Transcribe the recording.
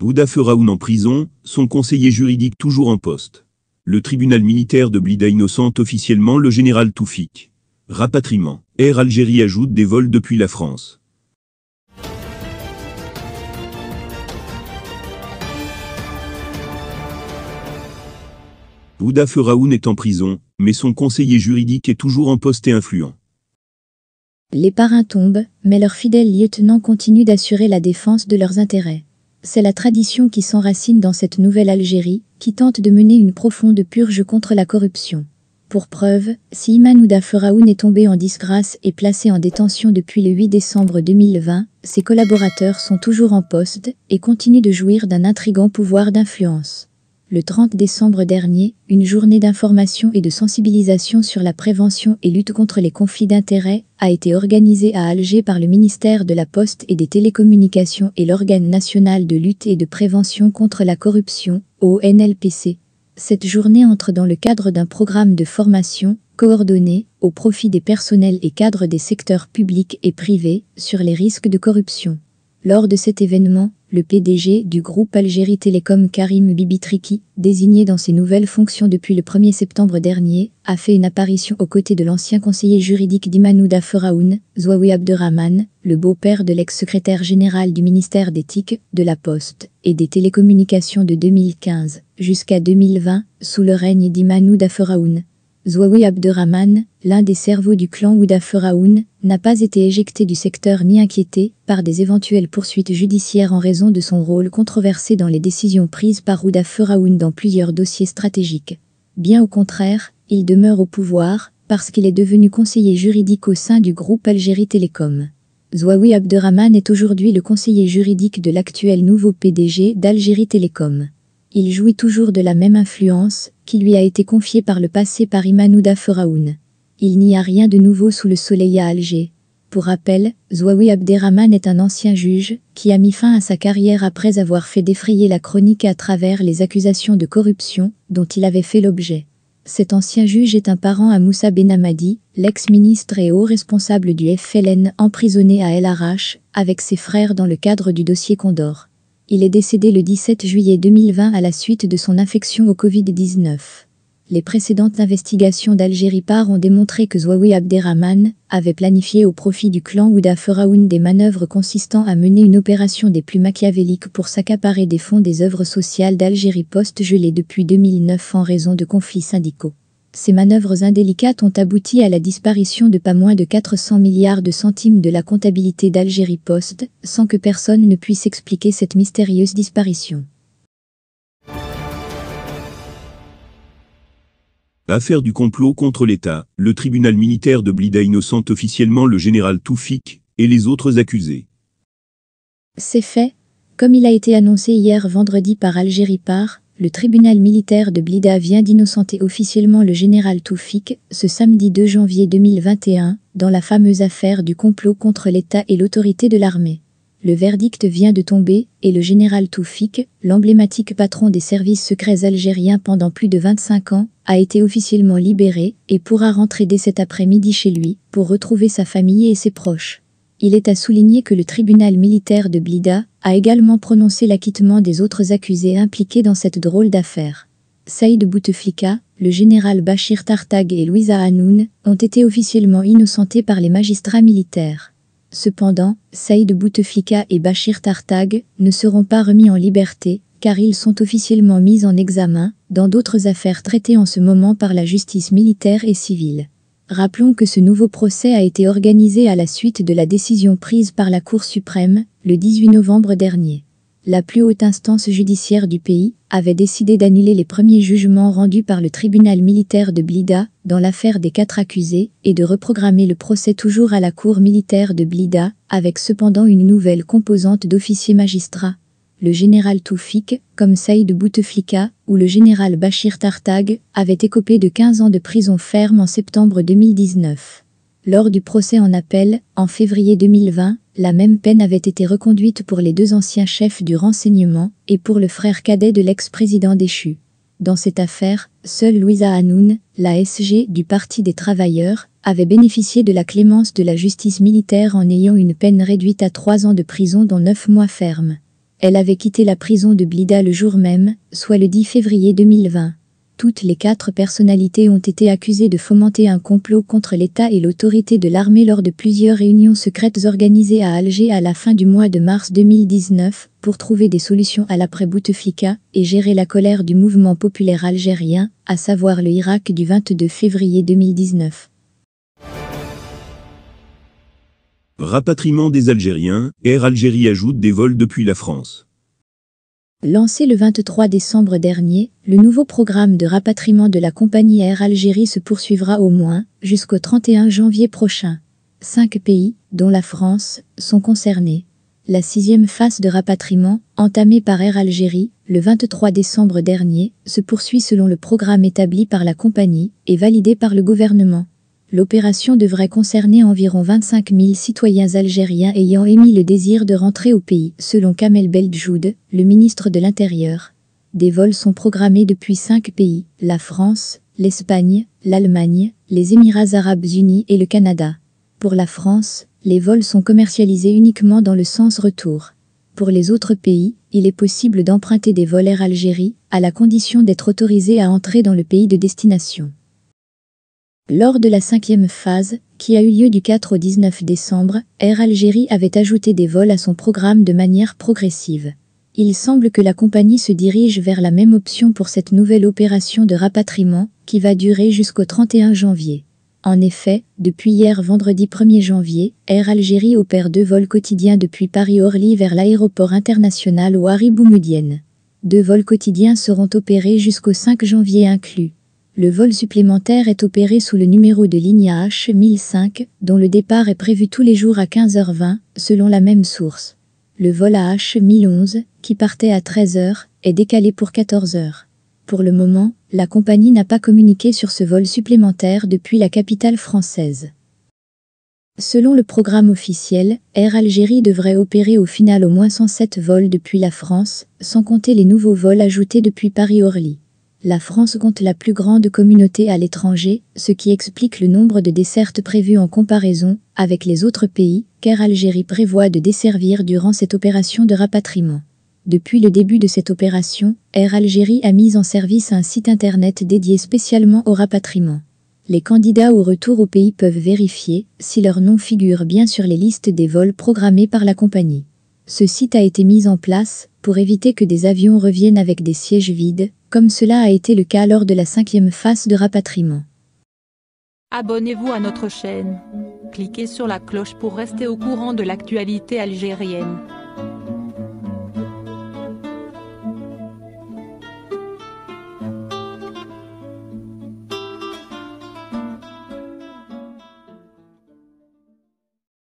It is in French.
Bouddha Feraoun en prison, son conseiller juridique toujours en poste. Le tribunal militaire de Blida innocente officiellement le général Toufik. Rapatriement. Air Algérie ajoute des vols depuis la France. Bouddha Feraoun est en prison, mais son conseiller juridique est toujours en poste et influent. Les parrains tombent, mais leurs fidèles lieutenants continuent d'assurer la défense de leurs intérêts c'est la tradition qui s'enracine dans cette nouvelle Algérie, qui tente de mener une profonde purge contre la corruption. Pour preuve, si Imanouda Feraoun est tombé en disgrâce et placé en détention depuis le 8 décembre 2020, ses collaborateurs sont toujours en poste et continuent de jouir d'un intrigant pouvoir d'influence le 30 décembre dernier, une journée d'information et de sensibilisation sur la prévention et lutte contre les conflits d'intérêts a été organisée à Alger par le ministère de la Poste et des Télécommunications et l'Organe national de lutte et de prévention contre la corruption, ONLPC. Cette journée entre dans le cadre d'un programme de formation coordonné au profit des personnels et cadres des secteurs publics et privés sur les risques de corruption. Lors de cet événement, le PDG du groupe Algérie Télécom Karim Bibitriki, désigné dans ses nouvelles fonctions depuis le 1er septembre dernier, a fait une apparition aux côtés de l'ancien conseiller juridique d'Imanouda Feraoun, Zouaoui Abderrahman, le beau-père de l'ex-secrétaire général du ministère d'éthique, de la Poste et des télécommunications de 2015 jusqu'à 2020, sous le règne d'Imanouda Feraoun. Zouaoui Abderrahman, l'un des cerveaux du clan Ouda Feraoun, n'a pas été éjecté du secteur ni inquiété par des éventuelles poursuites judiciaires en raison de son rôle controversé dans les décisions prises par Ouda Feraoun dans plusieurs dossiers stratégiques. Bien au contraire, il demeure au pouvoir parce qu'il est devenu conseiller juridique au sein du groupe Algérie Télécom. Zouaoui Abderrahman est aujourd'hui le conseiller juridique de l'actuel nouveau PDG d'Algérie Télécom il jouit toujours de la même influence qui lui a été confiée par le passé par Imanouda Feraoun. Il n'y a rien de nouveau sous le soleil à Alger. Pour rappel, Zouaoui Abderrahman est un ancien juge qui a mis fin à sa carrière après avoir fait défrayer la chronique à travers les accusations de corruption dont il avait fait l'objet. Cet ancien juge est un parent à Moussa Benamadi, l'ex-ministre et haut responsable du FLN emprisonné à El avec ses frères dans le cadre du dossier Condor. Il est décédé le 17 juillet 2020 à la suite de son infection au Covid-19. Les précédentes investigations d'Algérie par ont démontré que Zouaoui Abderrahman avait planifié au profit du clan Ouda Feraoun des manœuvres consistant à mener une opération des plus machiavéliques pour s'accaparer des fonds des œuvres sociales d'Algérie post gelées depuis 2009 en raison de conflits syndicaux. Ces manœuvres indélicates ont abouti à la disparition de pas moins de 400 milliards de centimes de la comptabilité d'Algérie Poste, sans que personne ne puisse expliquer cette mystérieuse disparition. Affaire du complot contre l'État, le tribunal militaire de Blida innocente officiellement le général Toufik et les autres accusés. C'est fait, comme il a été annoncé hier vendredi par Algérie Par, le tribunal militaire de Blida vient d'innocenter officiellement le général Toufik ce samedi 2 janvier 2021 dans la fameuse affaire du complot contre l'État et l'autorité de l'armée. Le verdict vient de tomber et le général Toufik, l'emblématique patron des services secrets algériens pendant plus de 25 ans, a été officiellement libéré et pourra rentrer dès cet après-midi chez lui pour retrouver sa famille et ses proches. Il est à souligner que le tribunal militaire de Blida a également prononcé l'acquittement des autres accusés impliqués dans cette drôle d'affaire. Saïd Bouteflika, le général Bachir Tartag et Louisa Hanoun ont été officiellement innocentés par les magistrats militaires. Cependant, Saïd Bouteflika et Bachir Tartag ne seront pas remis en liberté car ils sont officiellement mis en examen dans d'autres affaires traitées en ce moment par la justice militaire et civile. Rappelons que ce nouveau procès a été organisé à la suite de la décision prise par la Cour suprême le 18 novembre dernier. La plus haute instance judiciaire du pays avait décidé d'annuler les premiers jugements rendus par le tribunal militaire de Blida dans l'affaire des quatre accusés et de reprogrammer le procès toujours à la Cour militaire de Blida, avec cependant une nouvelle composante d'officiers magistrats le général Toufik, comme Saïd Bouteflika ou le général Bachir Tartag, avaient écopé de 15 ans de prison ferme en septembre 2019. Lors du procès en appel, en février 2020, la même peine avait été reconduite pour les deux anciens chefs du renseignement et pour le frère cadet de l'ex-président déchu. Dans cette affaire, seule Louisa Hanoun, la SG du Parti des Travailleurs, avait bénéficié de la clémence de la justice militaire en ayant une peine réduite à trois ans de prison dont neuf mois ferme. Elle avait quitté la prison de Blida le jour même, soit le 10 février 2020. Toutes les quatre personnalités ont été accusées de fomenter un complot contre l'État et l'autorité de l'armée lors de plusieurs réunions secrètes organisées à Alger à la fin du mois de mars 2019 pour trouver des solutions à l'après Bouteflika et gérer la colère du mouvement populaire algérien, à savoir le Irak du 22 février 2019. Rapatriement des Algériens, Air Algérie ajoute des vols depuis la France. Lancé le 23 décembre dernier, le nouveau programme de rapatriement de la compagnie Air Algérie se poursuivra au moins jusqu'au 31 janvier prochain. Cinq pays, dont la France, sont concernés. La sixième phase de rapatriement, entamée par Air Algérie le 23 décembre dernier, se poursuit selon le programme établi par la compagnie et validé par le gouvernement. L'opération devrait concerner environ 25 000 citoyens algériens ayant émis le désir de rentrer au pays, selon Kamel Beljoud, le ministre de l'Intérieur. Des vols sont programmés depuis cinq pays, la France, l'Espagne, l'Allemagne, les Émirats arabes unis et le Canada. Pour la France, les vols sont commercialisés uniquement dans le sens retour. Pour les autres pays, il est possible d'emprunter des vols Air Algérie, à la condition d'être autorisé à entrer dans le pays de destination. Lors de la cinquième phase, qui a eu lieu du 4 au 19 décembre, Air Algérie avait ajouté des vols à son programme de manière progressive. Il semble que la compagnie se dirige vers la même option pour cette nouvelle opération de rapatriement, qui va durer jusqu'au 31 janvier. En effet, depuis hier vendredi 1er janvier, Air Algérie opère deux vols quotidiens depuis Paris-Orly vers l'aéroport international Ouari Deux vols quotidiens seront opérés jusqu'au 5 janvier inclus. Le vol supplémentaire est opéré sous le numéro de ligne AH 1005, dont le départ est prévu tous les jours à 15h20, selon la même source. Le vol AH 1011, qui partait à 13h, est décalé pour 14h. Pour le moment, la compagnie n'a pas communiqué sur ce vol supplémentaire depuis la capitale française. Selon le programme officiel, Air Algérie devrait opérer au final au moins 107 vols depuis la France, sans compter les nouveaux vols ajoutés depuis Paris-Orly. La France compte la plus grande communauté à l'étranger, ce qui explique le nombre de dessertes prévues en comparaison avec les autres pays qu'Air Algérie prévoit de desservir durant cette opération de rapatriement. Depuis le début de cette opération, Air Algérie a mis en service un site internet dédié spécialement au rapatriement. Les candidats au retour au pays peuvent vérifier si leur nom figure bien sur les listes des vols programmés par la compagnie. Ce site a été mis en place pour éviter que des avions reviennent avec des sièges vides comme cela a été le cas lors de la cinquième phase de rapatriement. Abonnez-vous à notre chaîne. Cliquez sur la cloche pour rester au courant de l'actualité algérienne.